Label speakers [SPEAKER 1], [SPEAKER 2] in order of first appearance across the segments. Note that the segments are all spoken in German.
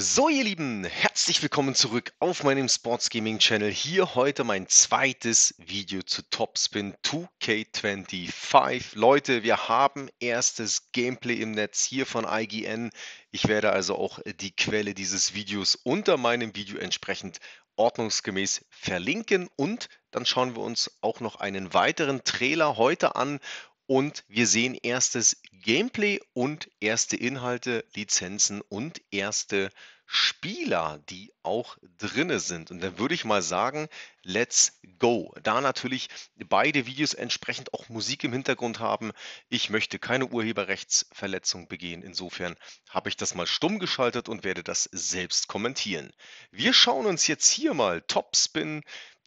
[SPEAKER 1] So, ihr Lieben, herzlich willkommen zurück auf meinem Sports Gaming Channel. Hier heute mein zweites Video zu Topspin 2K25. Leute, wir haben erstes Gameplay im Netz hier von IGN. Ich werde also auch die Quelle dieses Videos unter meinem Video entsprechend ordnungsgemäß verlinken und dann schauen wir uns auch noch einen weiteren Trailer heute an und wir sehen erstes Gameplay und erste Inhalte, Lizenzen und erste Spieler, die auch drinne sind. Und dann würde ich mal sagen, let's go. Da natürlich beide Videos entsprechend auch Musik im Hintergrund haben. Ich möchte keine Urheberrechtsverletzung begehen. Insofern habe ich das mal stumm geschaltet und werde das selbst kommentieren. Wir schauen uns jetzt hier mal Topspin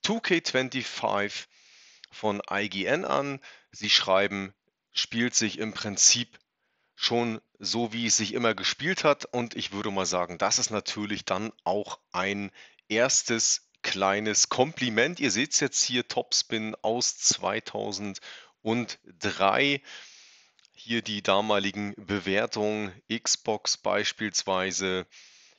[SPEAKER 1] 2K25 von IGN an. Sie schreiben, spielt sich im Prinzip schon so, wie es sich immer gespielt hat. Und ich würde mal sagen, das ist natürlich dann auch ein erstes kleines Kompliment. Ihr seht es jetzt hier, Topspin aus 2003. Hier die damaligen Bewertungen, Xbox beispielsweise,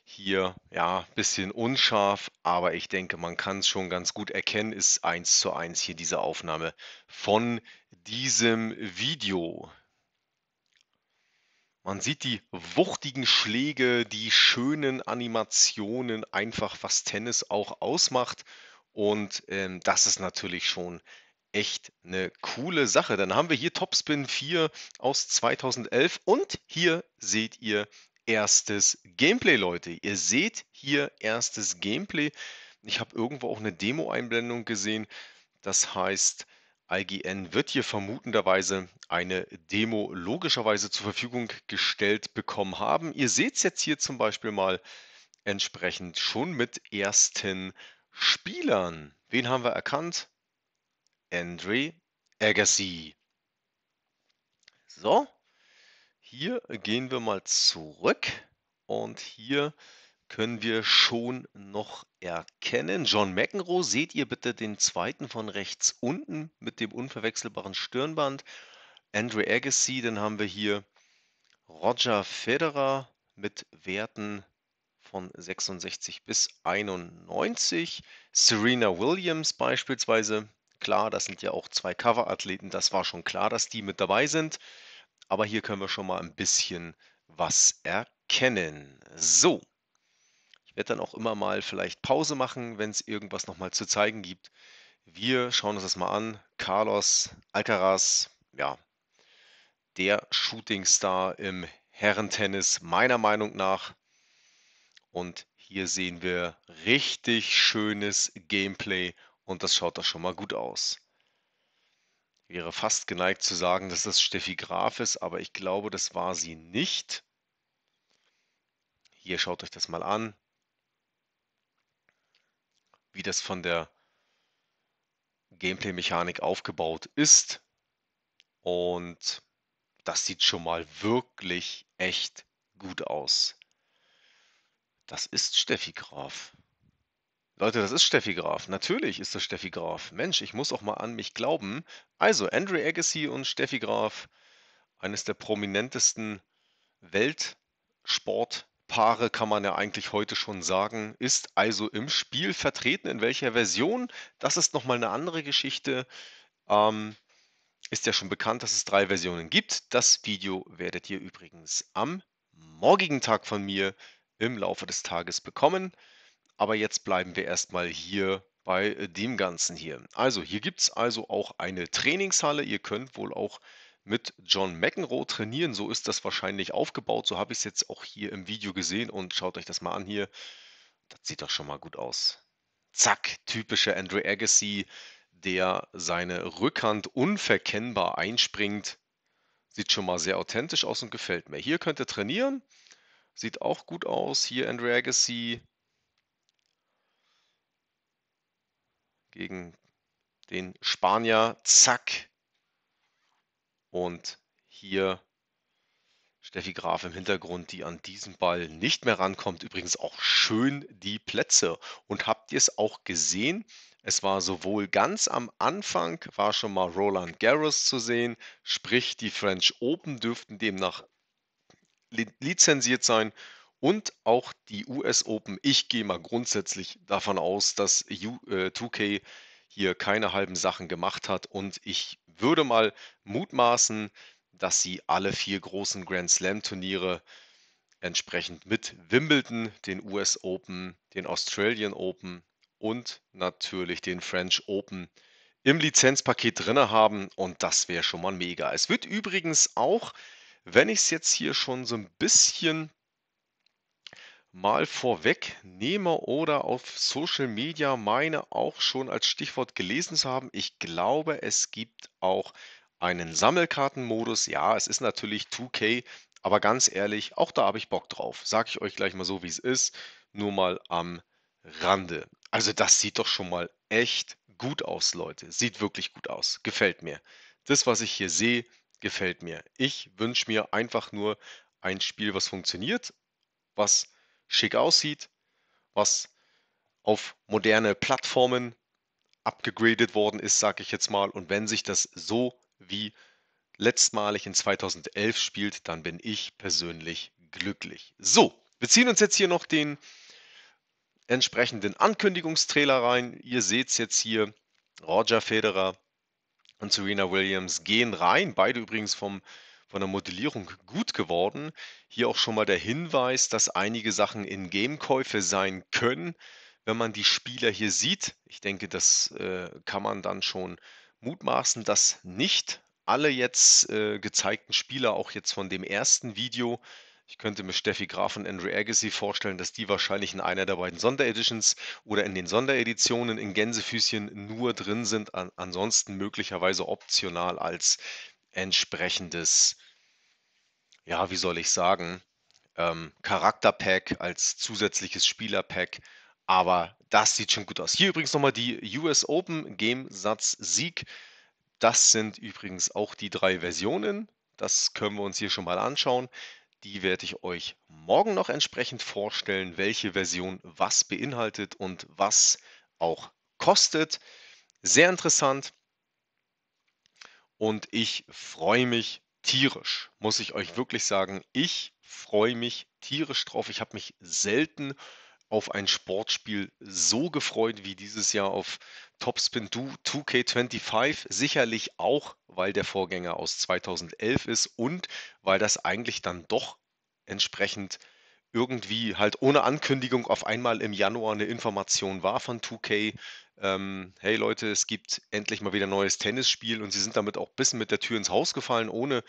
[SPEAKER 1] hier, ja, ein bisschen unscharf, aber ich denke, man kann es schon ganz gut erkennen, ist 1 zu 1 hier diese Aufnahme von diesem Video. Man sieht die wuchtigen Schläge, die schönen Animationen, einfach was Tennis auch ausmacht. Und ähm, das ist natürlich schon echt eine coole Sache. Dann haben wir hier Topspin 4 aus 2011 und hier seht ihr erstes Gameplay, Leute. Ihr seht hier erstes Gameplay. Ich habe irgendwo auch eine Demo-Einblendung gesehen. Das heißt, IGN wird hier vermutenderweise eine Demo logischerweise zur Verfügung gestellt bekommen haben. Ihr seht es jetzt hier zum Beispiel mal entsprechend schon mit ersten Spielern. Wen haben wir erkannt? Andre Agassi. So, hier gehen wir mal zurück und hier können wir schon noch erkennen. John McEnroe, seht ihr bitte den zweiten von rechts unten mit dem unverwechselbaren Stirnband. Andre Agassi, dann haben wir hier Roger Federer mit Werten von 66 bis 91. Serena Williams beispielsweise, klar, das sind ja auch zwei Cover-Athleten, das war schon klar, dass die mit dabei sind aber hier können wir schon mal ein bisschen was erkennen. So, ich werde dann auch immer mal vielleicht Pause machen, wenn es irgendwas nochmal zu zeigen gibt. Wir schauen uns das mal an. Carlos Alcaraz, ja, der Shootingstar im Herrentennis meiner Meinung nach. Und hier sehen wir richtig schönes Gameplay und das schaut doch schon mal gut aus wäre fast geneigt zu sagen, dass das Steffi Graf ist, aber ich glaube, das war sie nicht. Hier schaut euch das mal an, wie das von der Gameplay-Mechanik aufgebaut ist. Und das sieht schon mal wirklich echt gut aus. Das ist Steffi Graf. Leute, das ist Steffi Graf. Natürlich ist das Steffi Graf. Mensch, ich muss auch mal an mich glauben. Also, Andre Agassi und Steffi Graf, eines der prominentesten Weltsportpaare, kann man ja eigentlich heute schon sagen, ist also im Spiel vertreten. In welcher Version? Das ist nochmal eine andere Geschichte. Ähm, ist ja schon bekannt, dass es drei Versionen gibt. Das Video werdet ihr übrigens am morgigen Tag von mir im Laufe des Tages bekommen. Aber jetzt bleiben wir erstmal hier bei äh, dem Ganzen hier. Also hier gibt es also auch eine Trainingshalle. Ihr könnt wohl auch mit John McEnroe trainieren. So ist das wahrscheinlich aufgebaut. So habe ich es jetzt auch hier im Video gesehen und schaut euch das mal an hier. Das sieht doch schon mal gut aus. Zack, typischer Andrew Agassi, der seine Rückhand unverkennbar einspringt. Sieht schon mal sehr authentisch aus und gefällt mir. Hier könnt ihr trainieren. Sieht auch gut aus. Hier Andrew Agassi gegen den Spanier. Zack. Und hier Steffi Graf im Hintergrund, die an diesen Ball nicht mehr rankommt. Übrigens auch schön die Plätze. Und habt ihr es auch gesehen? Es war sowohl ganz am Anfang, war schon mal Roland Garros zu sehen, sprich die French Open dürften demnach lizenziert sein und auch die US Open. Ich gehe mal grundsätzlich davon aus, dass U, äh, 2K hier keine halben Sachen gemacht hat und ich würde mal mutmaßen, dass sie alle vier großen Grand Slam Turniere entsprechend mit Wimbledon, den US Open, den Australian Open und natürlich den French Open im Lizenzpaket drin haben und das wäre schon mal mega. Es wird übrigens auch, wenn ich es jetzt hier schon so ein bisschen mal vorweg nehme oder auf Social Media meine auch schon als Stichwort gelesen zu haben. Ich glaube, es gibt auch einen Sammelkartenmodus. Ja, es ist natürlich 2K, aber ganz ehrlich, auch da habe ich Bock drauf. Sage ich euch gleich mal so, wie es ist, nur mal am Rande. Also das sieht doch schon mal echt gut aus, Leute. Sieht wirklich gut aus. Gefällt mir. Das, was ich hier sehe, gefällt mir. Ich wünsche mir einfach nur ein Spiel, was funktioniert, was funktioniert schick aussieht, was auf moderne Plattformen abgegradet worden ist, sage ich jetzt mal. Und wenn sich das so wie letztmalig in 2011 spielt, dann bin ich persönlich glücklich. So, wir ziehen uns jetzt hier noch den entsprechenden Ankündigungstrailer rein. Ihr seht es jetzt hier, Roger Federer und Serena Williams gehen rein, beide übrigens vom von der Modellierung gut geworden. Hier auch schon mal der Hinweis, dass einige Sachen in Game-Käufe sein können, wenn man die Spieler hier sieht. Ich denke, das äh, kann man dann schon mutmaßen, dass nicht alle jetzt äh, gezeigten Spieler, auch jetzt von dem ersten Video, ich könnte mir Steffi Graf und Andrew Agassi vorstellen, dass die wahrscheinlich in einer der beiden Sondereditions oder in den Sondereditionen in Gänsefüßchen nur drin sind, an, ansonsten möglicherweise optional als entsprechendes, ja, wie soll ich sagen, ähm, Charakterpack als zusätzliches Spielerpack. Aber das sieht schon gut aus. Hier übrigens nochmal die US Open Game Satz Sieg. Das sind übrigens auch die drei Versionen. Das können wir uns hier schon mal anschauen. Die werde ich euch morgen noch entsprechend vorstellen, welche Version was beinhaltet und was auch kostet. Sehr interessant und ich freue mich tierisch, muss ich euch wirklich sagen. Ich freue mich tierisch drauf. Ich habe mich selten auf ein Sportspiel so gefreut wie dieses Jahr auf Topspin 2K25. Sicherlich auch, weil der Vorgänger aus 2011 ist und weil das eigentlich dann doch entsprechend irgendwie halt ohne Ankündigung auf einmal im Januar eine Information war von 2K. Ähm, hey Leute, es gibt endlich mal wieder ein neues Tennisspiel und sie sind damit auch ein bisschen mit der Tür ins Haus gefallen, ohne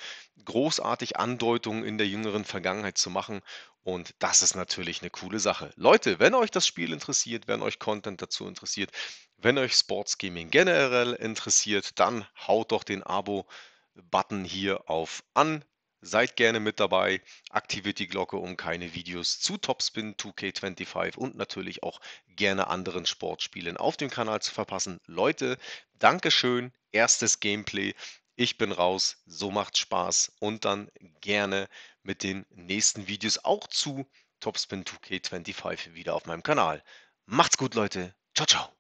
[SPEAKER 1] großartig Andeutungen in der jüngeren Vergangenheit zu machen. Und das ist natürlich eine coole Sache. Leute, wenn euch das Spiel interessiert, wenn euch Content dazu interessiert, wenn euch Sports Gaming generell interessiert, dann haut doch den Abo-Button hier auf an. Seid gerne mit dabei, aktiviert die Glocke, um keine Videos zu Topspin 2K25 und natürlich auch gerne anderen Sportspielen auf dem Kanal zu verpassen. Leute, Dankeschön, erstes Gameplay. Ich bin raus, so macht Spaß und dann gerne mit den nächsten Videos auch zu Topspin 2K25 wieder auf meinem Kanal. Macht's gut, Leute. Ciao, ciao.